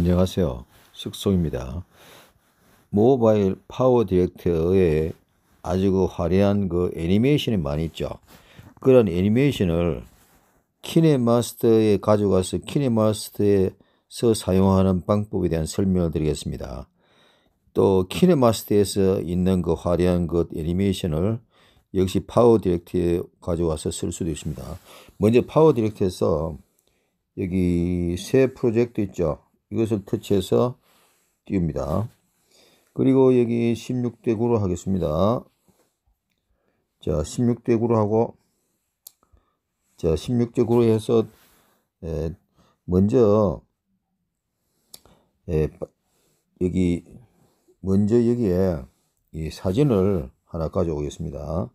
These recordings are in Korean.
안녕하세요. 숙소입니다 모바일 파워 디렉터에 아주 그 화려한 그 애니메이션이 많이 있죠. 그런 애니메이션을 키네마스터에 가져가서 키네마스터에서 사용하는 방법에 대한 설명을 드리겠습니다. 또 키네마스터에서 있는 그 화려한 그 애니메이션을 역시 파워 디렉트에 가져와서 쓸 수도 있습니다. 먼저 파워 디렉트에서 여기 새 프로젝트 있죠. 이것을 터치해서 띄웁니다. 그리고 여기 16대 9로 하겠습니다. 자, 16대 9로 하고 자, 16대 9로 해서 에, 예, 먼저 에, 예, 여기 먼저 여기에 이 사진을 하나 가져오겠습니다.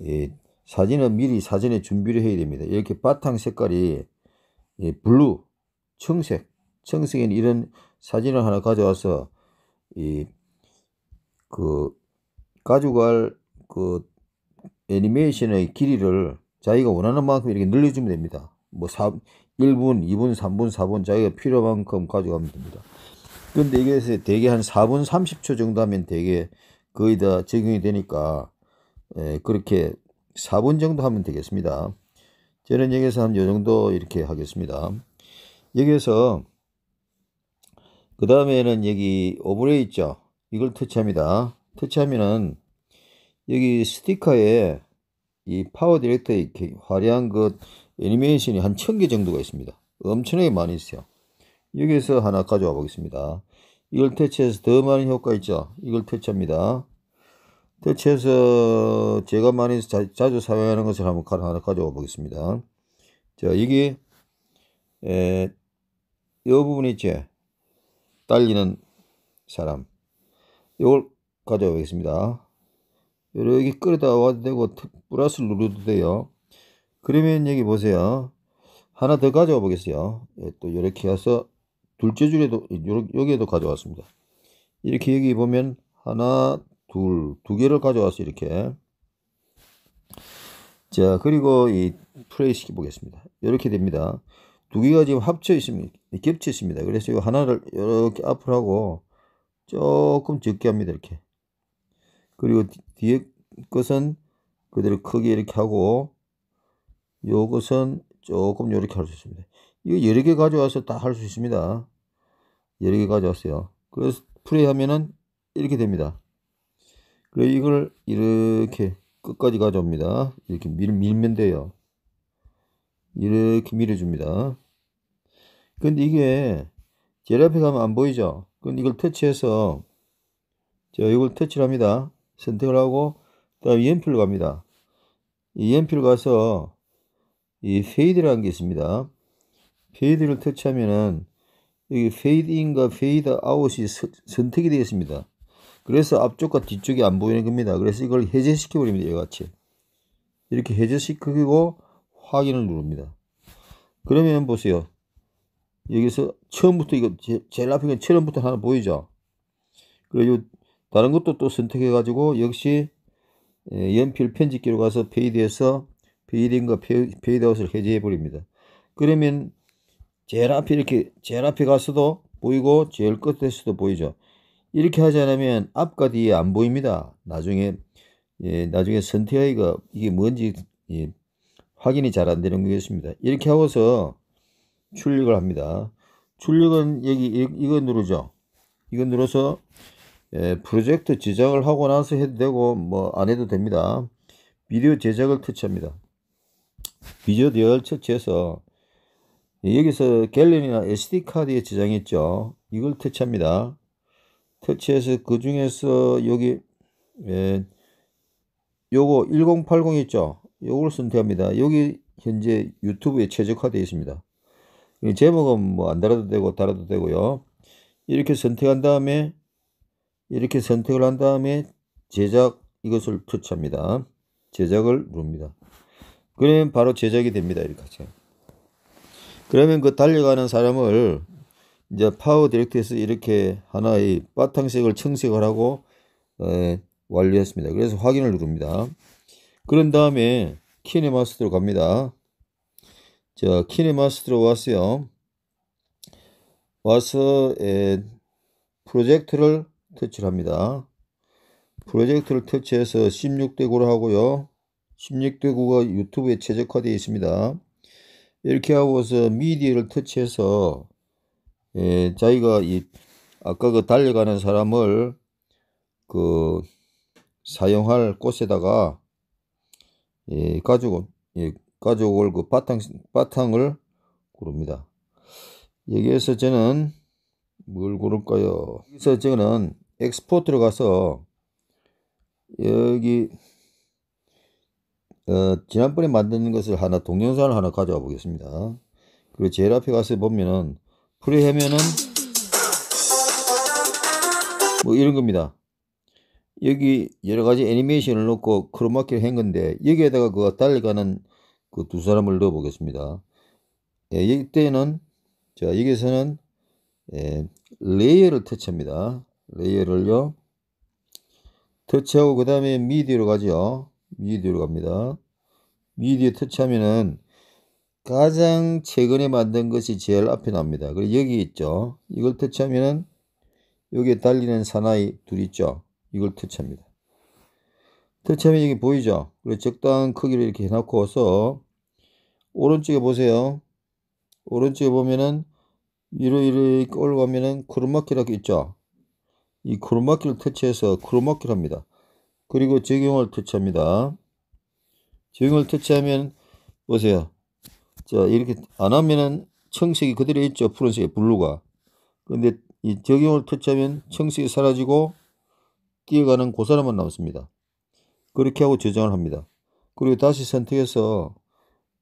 이 사진은 미리 사전에 준비를 해야 됩니다. 이렇게 바탕 색깔이 이 블루, 청색 청승에 이런 사진을 하나 가져와서 이 그 가져갈 그 애니메이션의 길이를 자기가 원하는 만큼 이렇게 늘려주면 됩니다. 뭐 4, 1분, 2분, 3분, 4분 자기가 필요한 만큼 가져가면 됩니다. 그런데 이게 대개 한 4분 30초 정도 하면 대개 거의 다 적용이 되니까 예, 그렇게 4분 정도 하면 되겠습니다. 저는 여기서 한 요 정도 이렇게 하겠습니다. 여기서 에그 다음에는 여기 오브레 이 있죠 이걸 터치합니다 터치하면은 여기 스티커에 이 파워 디렉터의 화려한 그 애니메이션이 한 천 개 정도가 있습니다 엄청나게 많이 있어요 여기에서 하나 가져와 보겠습니다 이걸 터치해서 더 많은 효과 있죠 이걸 터치합니다 터치해서 제가 많이 자, 주 사용하는 것을 한번 하나 가져와 보겠습니다 자 이게 에, 이 부분 있죠 딸리는 사람. 이걸 가져오겠습니다. 여기 끌어다 와도 되고 플러스 누르도 돼요. 그러면 여기 보세요. 하나 더 가져와 보겠어요. 예, 또 이렇게 해서 둘째 줄에도 여기에도 가져왔습니다. 이렇게 여기 보면 하나 둘 두 개를 가져와서 이렇게 자 그리고 이 플레이 시켜 보겠습니다. 이렇게 됩니다. 두 개가 지금 합쳐 있습니다. 겹쳐 있습니다. 그래서 이 하나를 이렇게 앞으로 하고 조금 적게 합니다. 이렇게. 그리고 뒤에 것은 그대로 크게 이렇게 하고 요것은 조금 이렇게 할 수 있습니다. 이거 여러 개 가져와서 다 할 수 있습니다. 여러 개 가져왔어요. 그래서 플레이 하면은 이렇게 됩니다. 그리고 이걸 이렇게 끝까지 가져옵니다. 이렇게 밀, 밀면 돼요. 이렇게 밀어줍니다. 근데 이게 제일 앞에 가면 안 보이죠? 그럼 이걸 터치해서 제가 이걸 터치를 합니다. 선택을 하고 다음 EMP로 갑니다. 이 연필 로 가서 이 페이드라는 게 있습니다. 페이드를 터치하면은 여기 페이드 인과 페이드 아웃이 선택이 되겠습니다 그래서 앞쪽과 뒤쪽이 안 보이는 겁니다. 그래서 이걸 해제시켜 버립니다. 이와 같이. 이렇게 해제시키고 확인을 누릅니다. 그러면 보세요. 여기서 처음부터 이거 제, 제일 앞에 있는 처음부터 하나 보이죠. 그리고 다른 것도 또 선택해 가지고 역시 예, 연필 편집기로 가서 페이드에서 페이딩과 페이드아웃을 해제해 버립니다. 그러면 제일 앞에 이렇게 제일 앞에 가서도 보이고 제일 끝에서도 보이죠. 이렇게 하지 않으면 앞과 뒤에 안 보입니다. 나중에 예, 나중에 선택하기가 이게 뭔지 예, 확인이 잘 안 되는 거겠습니다. 이렇게 하고서 출력을 합니다. 출력은 여기 이거 누르죠. 이거 누르서 예, 프로젝트 제작을 하고 나서 해도 되고 뭐 안 해도 됩니다. 비디오 제작을 터치합니다. 비디오 대열 터치해서 예, 여기서 갤러리나 SD 카드에 저장했죠. 이걸 터치합니다. 터치해서 그 중에서 여기 예, 요거 1080 있죠. 요걸 선택합니다. 여기 현재 유튜브에 최적화되어 있습니다. 제목은 뭐 안 달아도 되고 달아도 되고요. 이렇게 선택한 다음에 이렇게 선택을 한 다음에 제작 이것을 표시합니다. 제작을 누릅니다. 그러면 바로 제작이 됩니다. 이렇게 하죠. 그러면 그 달려가는 사람을 이제 파워 디렉트에서 이렇게 하나의 바탕색을 청색을 하고 에, 어, 완료했습니다. 그래서 확인을 누릅니다. 그런 다음에 키네마스터로 갑니다. 자, 키네마스 들어왔어요. 와서 에, 프로젝트를 터치합니다. 프로젝트를 터치해서 16대 9로 하고요. 16대 9가 유튜브에 최적화되어 있습니다. 이렇게 하고서 미디어를 터치해서 에, 자기가 이 아까 그 달려가는 사람을 그 사용할 곳에다가 예, 가지고 예, 가져올 그 바탕, 바탕을 고릅니다. 여기에서 저는 뭘 고를까요? 여기서 저는 엑스포트로 가서 여기 어, 지난번에 만든 것을 하나 동영상을 하나 가져와 보겠습니다. 그리고 제일 앞에 가서 보면은 프리하면은 뭐 이런 겁니다. 여기 여러 가지 애니메이션을 놓고 크로마키를 한 건데 여기에다가 그 달려가는 그두 사람을 넣어 보겠습니다. 예, 이때는 자 여기서는 예, 레이어를 터치합니다. 레이어를요. 터치하고 그 다음에 미디로 어 가죠. 미디로 어 갑니다. 미디어 터치하면은 가장 최근에 만든 것이 제일 앞에 납니다. 그리고 여기 있죠. 이걸 터치하면은 여기에 달리는 사나이 둘 있죠. 이걸 터치합니다. 터치하면 여기 보이죠. 그리고 적당한 크기로 이렇게 해놓고서 오른쪽에 보세요. 오른쪽에 보면은 이렇게 올라가면은 크로마키라고 있죠. 이 크로마키를 터치해서 크로마키를 합니다. 그리고 적용을 터치합니다. 적용을 터치하면 보세요. 자 이렇게 안 하면은 청색이 그대로 있죠. 푸른색의 블루가. 근데 이 적용을 터치하면 청색이 사라지고 뛰어가는 고사람만 남습니다. 그렇게 하고 저장을 합니다. 그리고 다시 선택해서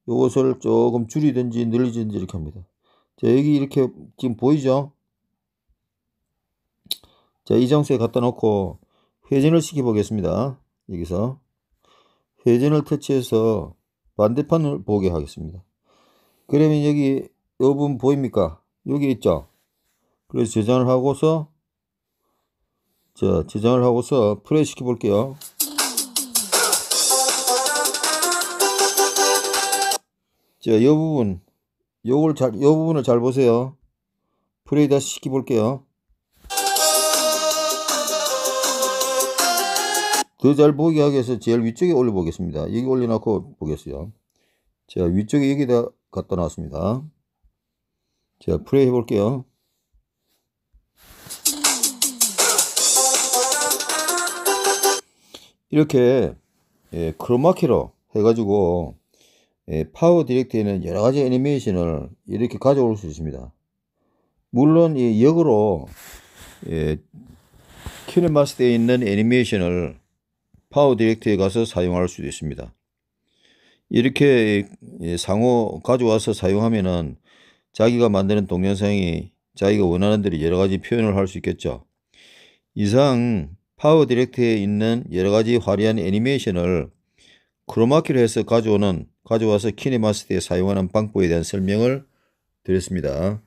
요것을 조금 줄이든지 늘리든지 이렇게 합니다. 자, 여기 이렇게 지금 보이죠? 자, 이정수에 갖다 놓고 회전을 시켜보겠습니다. 여기서 회전을 터치해서 반대판을 보게 하겠습니다. 그러면 여기 여분 보입니까? 여기 있죠? 그래서 저장을 하고서 자, 저장을 하고서 플레이 시켜볼게요. 자, 요 부분. 요걸 잘, 요 부분을 잘 보세요. 플레이 다시 시켜볼게요. 더 잘보게 하기 위해서 제일 위쪽에 올려보겠습니다. 여기 올려놓고 보겠어요. 자, 위쪽에 여기다 갖다 놨습니다. 자, 플레이 해볼게요. 이렇게 예, 크로마키로 해가지고 예, 파워 디렉트에는 여러 가지 애니메이션을 이렇게 가져올 수 있습니다. 물론 이 역으로 예, 키네마스에 있는 애니메이션을 파워 디렉트에 가서 사용할 수도 있습니다. 이렇게 예, 상호 가져와서 사용하면은 자기가 만드는 동영상이 자기가 원하는 대로 여러 가지 표현을 할 수 있겠죠. 이상 파워 디렉트에 있는 여러 가지 화려한 애니메이션을 크로마키로 해서 가져오는 가져와서 키네마스터에 사용하는 방법에 대한 설명을 드렸습니다.